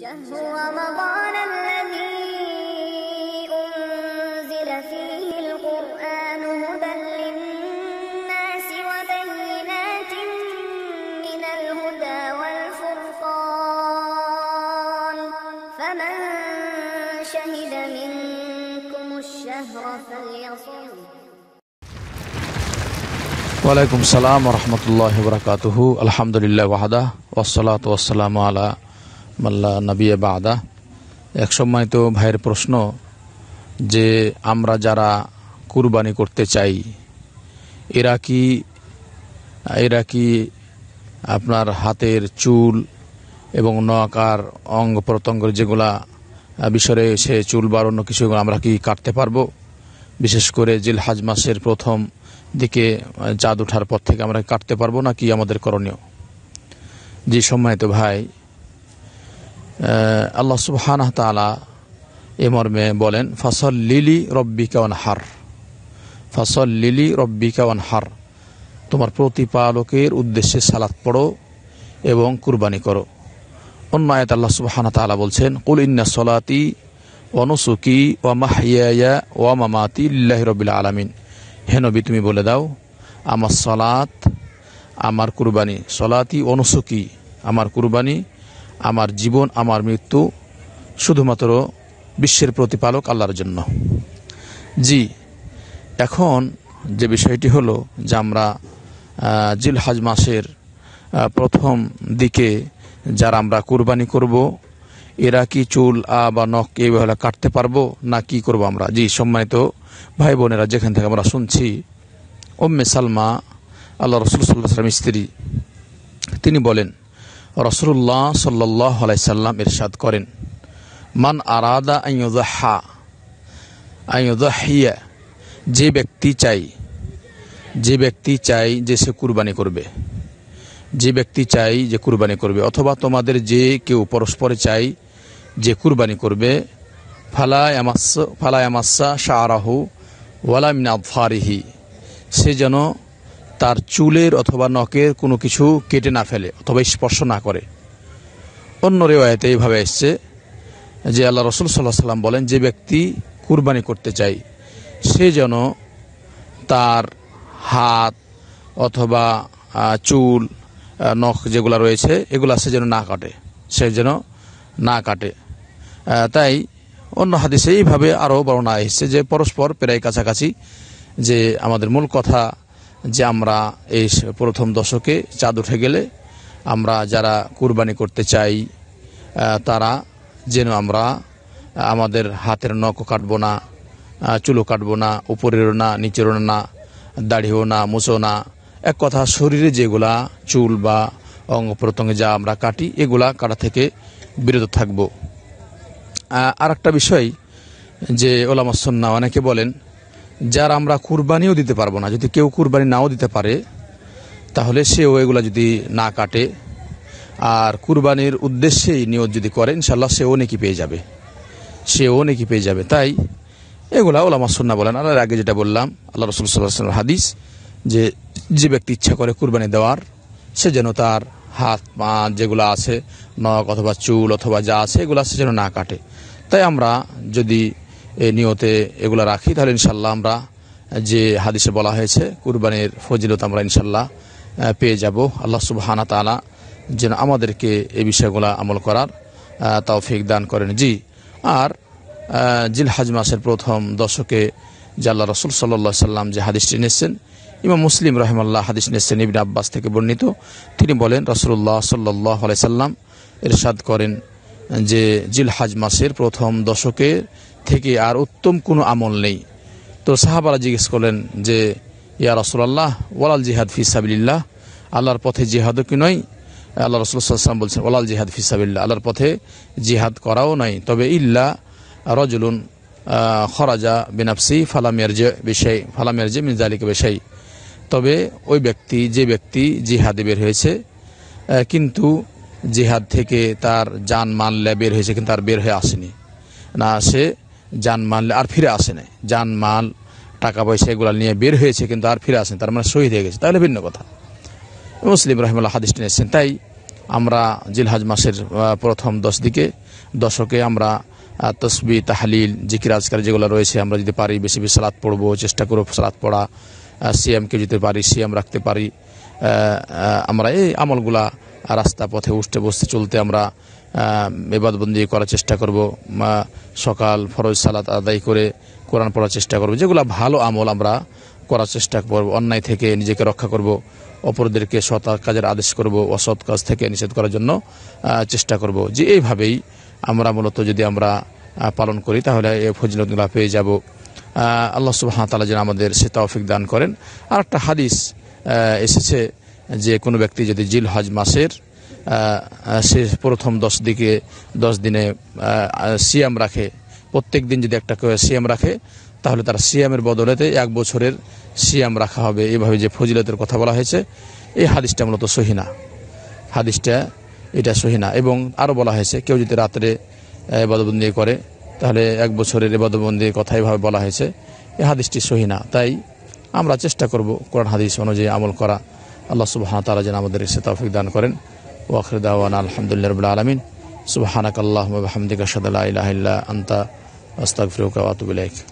شهر رمضان الذي أنزل فيه القرآن هدى للناس وبينات من الهدى والفرقان فمن شهد منكم الشهر فليصوم وعليكم السلام ورحمة الله وبركاته الحمد لله وحده والصلاة والسلام على মাল্লা নাবিয়ে বা আদা এক সময় তো ভাইয়ের প্রশ্ন যে আমরা যারা কুরবানি করতে চাই এরা কি এরা কি আপনার হাতের চুল এবং নকার অঙ্গ প্রত্যঙ্গের যেগুলা বিষয়ে সে চুল বার অন্য কিছু আমরা কি কাটতে পারবো বিশেষ করে জিলহাজ মাসের প্রথম দিকে চাঁদ ওঠার পর থেকে আমরা কাটতে পারবো না কি আমাদের করণীয় যে সময় তো ভাই আল্লাহ সুবহান তালা এ মর্মে বলেন ফসল লিলি রব্বি কাওয়ান হার ফসল লিলি রব্বি কাওয়ান হার তোমার প্রতিপালকের উদ্দেশ্যে সালাত পড়ো এবং কুরবানি করো অন্য আয়াত আল্লাহ সুবহান তালা বলছেন কুল ইন্না সলাতি অনুসুকি ওয়া মাহিয়ায়া ওয়া মামাতি লিল্লাহি রব্বিল আলামিন হেনবি তুমি বলে দাও আমার সলাত আমার কুরবানি সলাতি অনুসুকি আমার কুরবানি আমার জীবন আমার মৃত্যু শুধুমাত্র বিশ্বের প্রতিপালক আল্লাহর জন্য জি এখন যে বিষয়টি হলো যে আমরা জিলহাজ মাসের প্রথম দিকে যারা আমরা কুরবানি করব এরা কি চুল আ বা নখ এইভাবে কাটতে পারবো না কি করব আমরা জি সম্মানিত ভাই বোনেরা যেখান থেকে আমরা শুনছি ওম্মে সালমা আল্লাহ রসুল সাল্লাহ স্ত্রী তিনি বলেন রসুল্লাহ সাল্লাহ আলাইসাল্লাম ইরশাদ করেন মান আরাদা আইয়ুদাহা আইয়ুদাহিয়া যে ব্যক্তি চাই যে ব্যক্তি চাই যে সে কুরবানি করবে যে ব্যক্তি চাই যে কুরবানি করবে অথবা তোমাদের যে কেউ পরস্পরে চাই যে কুরবানি করবে ফালায় ফালায় শাহরাহু ওয়ালা ফারিহি সে যেন তার চুলের অথবা নখের কোনো কিছু কেটে না ফেলে অথবা স্পর্শ না করে অন্য রেওয়ায়তে এইভাবে এসছে যে আল্লাহ রসুল সাল্লাহ সাল্লাম বলেন যে ব্যক্তি কুরবানি করতে চাই সে যেন তার হাত অথবা চুল নখ যেগুলো রয়েছে এগুলো সে যেন না কাটে সে যেন না কাটে তাই অন্য হাদিসে এইভাবে আরও বর্ণনা এসছে যে পরস্পর প্রায় কাছাকাছি যে আমাদের মূল কথা যে আমরা এই প্রথম দশকে চাঁদ উঠে গেলে আমরা যারা কুরবানি করতে চাই তারা যেন আমরা আমাদের হাতের নখ কাটবো না চুলো কাটবো না উপরেরও না নিচেরও না দাড়িও না মুছো না এক কথা শরীরে যেগুলা চুল বা অঙ্গ প্রত্যঙ্গে যা আমরা কাটি এগুলা কাটা থেকে বিরত থাকব আর একটা বিষয় যে ওলামাসন্না অনেকে বলেন যার আমরা কুরবানিও দিতে পারবো না যদি কেউ কুরবানি নাও দিতে পারে তাহলে সেও এগুলা যদি না কাটে আর কুরবানির উদ্দেশ্যেই নিয়োগ যদি করে ইনশাল্লাহ সেও নাকি পেয়ে যাবে সেও নাকি পেয়ে যাবে তাই এগুলা ওলামা না বলেন আর আগে যেটা বললাম আল্লাহ রসুল সাল্লাহ হাদিস যে যে ব্যক্তি ইচ্ছা করে কুরবানি দেওয়ার সে যেন তার হাত পা যেগুলো আছে নখ অথবা চুল অথবা যা আছে এগুলো সে যেন না কাটে তাই আমরা যদি নিয়তে এগুলো রাখি তাহলে ইনশাল্লাহ আমরা যে হাদিসে বলা হয়েছে কুরবানির ফজিলত আমরা ইনশাল্লাহ পেয়ে যাব আল্লাহ সুবাহানা তালা যেন আমাদেরকে এই বিষয়গুলো আমল করার তৌফিক দান করেন জি আর হাজ মাসের প্রথম দশকে যে আল্লাহ রসুল সাল্লা সাল্লাম যে হাদিসটি নিয়েছেন ইমাম মুসলিম রহমাল্লাহ হাদিস নিয়েছেন ইবিন আব্বাস থেকে বর্ণিত তিনি বলেন রসুল্লাহ সাল্লাহ সাল্লাম এরশাদ করেন যে হাজ মাসের প্রথম দশকের থেকে আর উত্তম কোনো আমল নেই তো সাহাবারা জিজ্ঞেস করলেন যে ইয়া রসুল্লাহ ওয়ালাল জিহাদ ফিসাবিল্লাহ আল্লাহর পথে জিহাদও কি নয় আল্লাহ রসুলাম বলছেন ওলাল জিহাদ ফিসাবিল্লাহ আল্লাহর পথে জিহাদ করাও নয় তবে ইল্লা রজলুন খরাজা বিনাপসি ফালামের যে বিষয় ফালামের যে বিষয় তবে ওই ব্যক্তি যে ব্যক্তি জিহাদে বের হয়েছে কিন্তু জিহাদ থেকে তার যান মানলে বের হয়েছে কিন্তু তার বের হয়ে আসেনি না সে যান মাল আর ফিরে আসে যান মাল টাকা পয়সা এগুলো নিয়ে বের হয়েছে কিন্তু আর ফিরে আসেনি তার মানে শহীদ হয়ে গেছে তাহলে ভিন্ন কথা মুসলিম রহমুল্লাহ হাদিস নিয়েছেন তাই আমরা জিলহাজ মাসের প্রথম দশ দিকে দশকে আমরা তসবি তাহালিল জিকির আজকাল যেগুলো রয়েছে আমরা যদি পারি বেশি বেশি সালাদ পড়বো চেষ্টা করব সালাদ পড়া সিএমকে যেতে পারি সিএম রাখতে পারি আমরা এই আমলগুলা রাস্তা পথে উঠতে বসতে চলতে আমরা এবাদবন্দি করার চেষ্টা করব বা সকাল ফরজ সালাত আদায় করে কোরআন পড়ার চেষ্টা করব যেগুলো ভালো আমল আমরা করার চেষ্টা করব অন্যায় থেকে নিজেকে রক্ষা করব অপরদেরকে সৎ কাজের আদেশ করব অসৎ কাজ থেকে নিষেধ করার জন্য চেষ্টা করব যে এইভাবেই আমরা মূলত যদি আমরা পালন করি তাহলে এই ফজিলতলা পেয়ে যাব আল্লাহ সুবাহ তালা যেন আমাদের সে তৌফিক দান করেন আর একটা হাদিস এসেছে যে কোনো ব্যক্তি যদি জিল হজ মাসের সে প্রথম দশ দিকে দশ দিনে সিএম রাখে প্রত্যেক দিন যদি একটা সিএম রাখে তাহলে তার সিএমের বদলেতে এক বছরের সিএম রাখা হবে এভাবে যে ফজিলতের কথা বলা হয়েছে এই হাদিসটা মূলত সহিনা হাদিসটা এটা সহিনা এবং আরও বলা হয়েছে কেউ যদি রাত্রে এবাদবন্দি করে তাহলে এক বছরের এবাদবন্দির কথা এভাবে বলা হয়েছে এই হাদিসটি সহিনা তাই আমরা চেষ্টা করব কোরআন হাদিস অনুযায়ী আমল করা আল্লাহ সুবাহ তারা যেন আমাদের সে তফিক দান করেন واخر دعوانا الحمد لله رب العالمين سبحانك اللهم وبحمدك اشهد لا اله الا انت استغفرك واتوب اليك